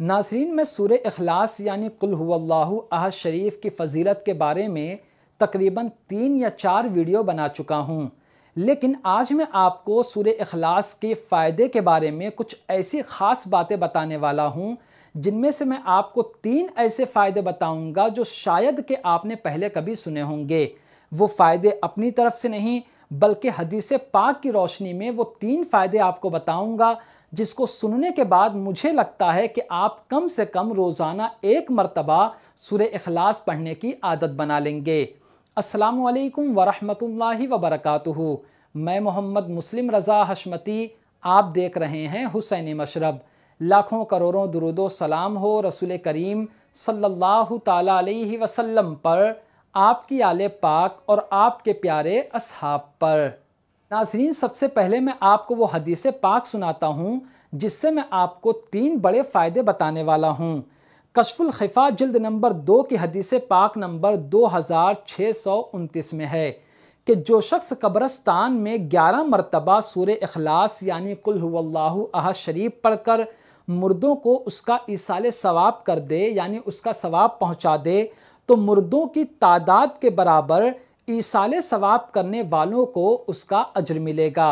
नासरीन में सूर अखलास यानी कुल हुल्लाहु शरीफ की फजीलत के बारे में तकरीबन तीन या चार वीडियो बना चुका हूँ लेकिन आज मैं आपको सूर अखलास के फ़ायदे के बारे में कुछ ऐसी ख़ास बातें बताने वाला हूँ जिनमें से मैं आपको तीन ऐसे फ़ायदे बताऊँगा जो शायद के आपने पहले कभी सुने होंगे वो फ़ायदे अपनी तरफ से नहीं बल्कि हदीस पाक की रोशनी में वो तीन फ़ायदे आपको बताऊँगा जिसको सुनने के बाद मुझे लगता है कि आप कम से कम रोज़ाना एक मरतबा सुर अखलास पढ़ने की आदत बना लेंगे असलकम वरहमल वबरकू मैं मोहम्मद मुस्लिम रज़ा हशमती आप देख रहे हैं हुसैन मशरब लाखों करोड़ों दुरुदो सलाम हो रसूल करीम सल्लल्लाहु अलैहि वसल्लम पर आपकी आले पाक और आपके प्यारे असहाब पर नाजरीन सबसे पहले मैं आपको वो हदीस पाक सुनाता हूँ जिससे मैं आपको तीन बड़े फ़ायदे बताने वाला हूँ कशफुल खिफा जल्द नंबर दो की हदीस पाक नंबर दो हज़ार छः सौ उनतीस में है कि जो शख्स कब्रस्तान में ग्यारह मरतबा सूर अखलास यानी कुल्लु आह शरीफ पढ़ कर मुर्दों को उसका ईसाल सवाब कर दे यानी उसका सवाब पहुँचा दे तो मुर्दों की तादाद के बराबर ईसाल सवाब करने वालों को उसका अजर मिलेगा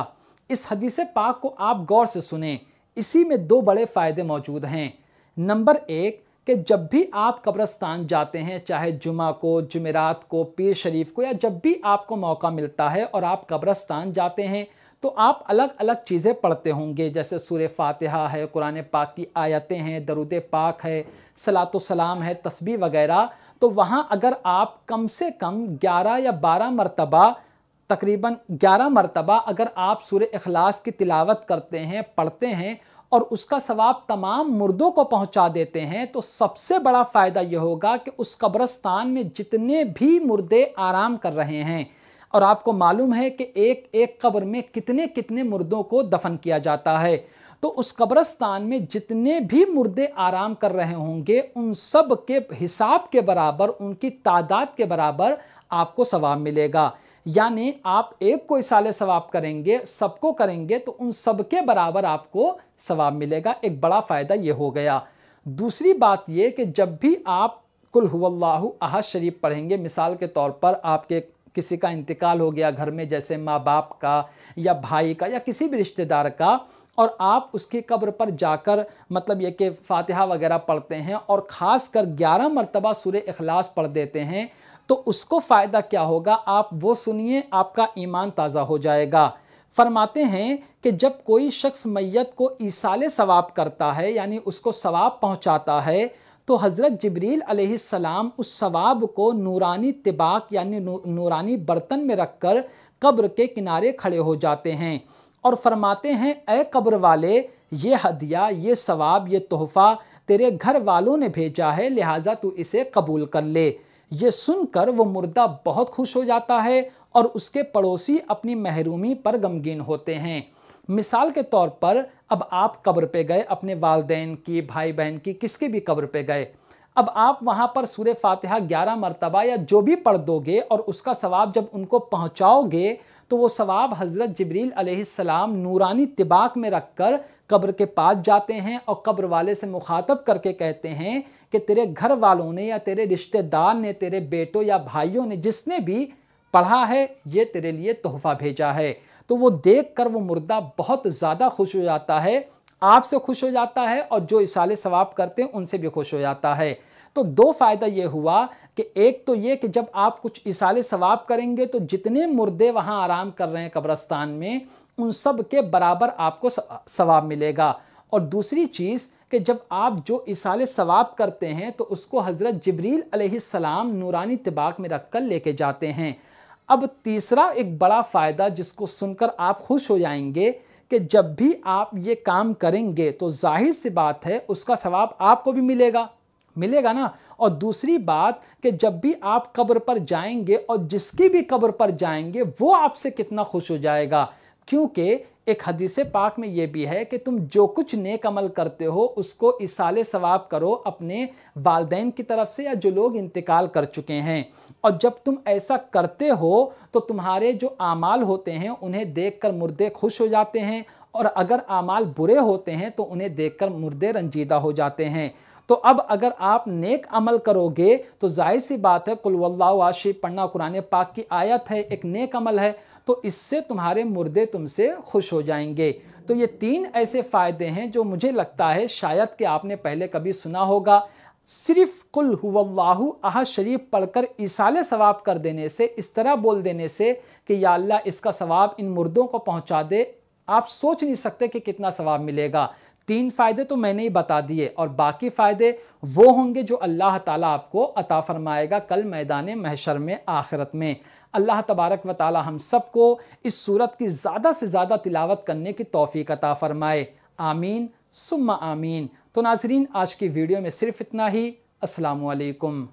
इस हदीस पाक को आप गौर से सुने इसी में दो बड़े फ़ायदे मौजूद हैं नंबर एक कि जब भी आप कब्रस्तान जाते हैं चाहे जुमा को जमेरात को पीर शरीफ को या जब भी आपको मौका मिलता है और आप कब्रस्तान जाते हैं तो आप अलग अलग चीज़ें पढ़ते होंगे जैसे सूर फातिहा है कुरान पाक की आयतें हैं दरुद पाक है सलात सलाम है तस्बी वगैरह तो वहाँ अगर आप कम से कम 11 या 12 मरतबा तकरीबन 11 मरतबा अगर आप सूर्य अखलास की तिलावत करते हैं पढ़ते हैं और उसका सवाब तमाम मुर्दों को पहुंचा देते हैं तो सबसे बड़ा फ़ायदा यह होगा कि उस कब्रस्तान में जितने भी मुर्दे आराम कर रहे हैं और आपको मालूम है कि एक एक कब्र में कितने कितने मुर्दों को दफन किया जाता है तो उस कब्रस्तान में जितने भी मुर्दे आराम कर रहे होंगे उन सब के हिसाब के बराबर उनकी तादाद के बराबर आपको सवाब मिलेगा यानी आप एक को इसाले सवाब करेंगे सबको करेंगे तो उन सब के बराबर आपको सवाब मिलेगा एक बड़ा फ़ायदा ये हो गया दूसरी बात ये कि जब भी आप कुल हुल्लाहु अहद शरीफ पढ़ेंगे मिसाल के तौर पर आपके किसी का इंतकाल हो गया घर में जैसे माँ बाप का या भाई का या किसी भी रिश्तेदार का और आप उसकी कब्र पर जाकर मतलब ये कि फातिहा वगैरह पढ़ते हैं और ख़ास कर ग्यारह मरतबा सुर अखलास पढ़ देते हैं तो उसको फ़ायदा क्या होगा आप वो सुनिए आपका ईमान ताज़ा हो जाएगा फरमाते हैं कि जब कोई शख्स मैत को ईसाले सवाब करता है यानी उसको सवाब पहुंचाता है तो हज़रत जबरील आसमाम उस सवाब को नूरानी तिबाक यानी नूरानी बर्तन में रखकर कब्र के किनारे खड़े हो जाते हैं और फरमाते हैं ए कब्र वाले ये हदिया ये सवाब ये तोहफ़ा तेरे घर वालों ने भेजा है लिहाजा तू इसे कबूल कर ले ये सुनकर वो मुर्दा बहुत खुश हो जाता है और उसके पड़ोसी अपनी महरूमी पर गमगीन होते हैं मिसाल के तौर पर अब आप कब्र पे गए अपने वालदेन की भाई बहन की किसकी भी कब्र पे गए अब आप वहाँ पर सूर फातिहा ग्यारह मरतबा या जो भी पढ़ दोगे और उसका सवाब जब उनको पहुँचाओगे तो वो सवाब हज़रत जबरील अलैहिस्सलाम नूरानी तिबाक में रख कर कब्र के पास जाते हैं और कब्र वाले से मुखातब करके कहते हैं कि तेरे घर वालों ने या तेरे रिश्तेदार ने तेरे बेटों या भाइयों ने जिसने भी पढ़ा है ये तेरे लिए तोहफ़ा भेजा है तो वो देख कर वो मुर्दा बहुत ज़्यादा खुश हो जाता है आपसे खुश हो जाता है और जो इसाले सवाब करते हैं उनसे भी खुश हो जाता है तो दो फ़ायदा ये हुआ कि एक तो ये कि जब आप कुछ इसाले सवाब करेंगे तो जितने मुर्दे वहाँ आराम कर रहे हैं कब्रस्तान में उन सब के बराबर आपको सवाब मिलेगा और दूसरी चीज़ कि जब आप जो इसाले सवाब करते हैं तो उसको हज़रत जबरील सलाम नूरानी तिबाक में रख कर लेके जाते हैं अब तीसरा एक बड़ा फ़ायदा जिसको सुनकर आप खुश हो जाएंगे कि जब भी आप ये काम करेंगे तो जाहिर सी बात है उसका सवाब आपको भी मिलेगा मिलेगा ना और दूसरी बात कि जब भी आप कब्र पर जाएंगे और जिसकी भी कब्र पर जाएंगे वो आपसे कितना खुश हो जाएगा क्योंकि एक हदीस पाक में यह भी है कि तुम जो कुछ नेक अमल करते हो उसको इसाले सवाब करो अपने वालदेन की तरफ से या जो लोग इंतकाल कर चुके हैं और जब तुम ऐसा करते हो तो तुम्हारे जो आमाल होते हैं उन्हें देखकर मुर्दे खुश हो जाते हैं और अगर आमाल बुरे होते हैं तो उन्हें देखकर मुर्दे रंजीदा हो जाते हैं तो अब अगर आप नेक अमल करोगे तो जाहिर सी बात है कुलवल्ला वाशी पढ़ना कुरान पाक की आयत है एक नेक अमल है तो इससे तुम्हारे मुर्दे तुमसे खुश हो जाएंगे तो ये तीन ऐसे फ़ायदे हैं जो मुझे लगता है शायद कि आपने पहले कभी सुना होगा सिर्फ कुल हुवल्लाहु अह शरीफ पढ़कर इसाले सवाब कर देने से इस तरह बोल देने से कि या अल्लाह इसका सवाब इन मुर्दों को पहुंचा दे आप सोच नहीं सकते कि कितना सवाब मिलेगा तीन फ़ायदे तो मैंने ही बता दिए और बाकी फ़ायदे वो होंगे जो अल्लाह ताला आपको अता फरमाएगा कल मैदान महशर में आखिरत में अल्लाह तबारक व ताली हम सबको इस सूरत की ज़्यादा से ज़्यादा तिलावत करने की तोफ़ी अता फ़रमाए आमीन सुम्मा आमीन तो नाजरीन आज की वीडियो में सिर्फ़ इतना ही असलकम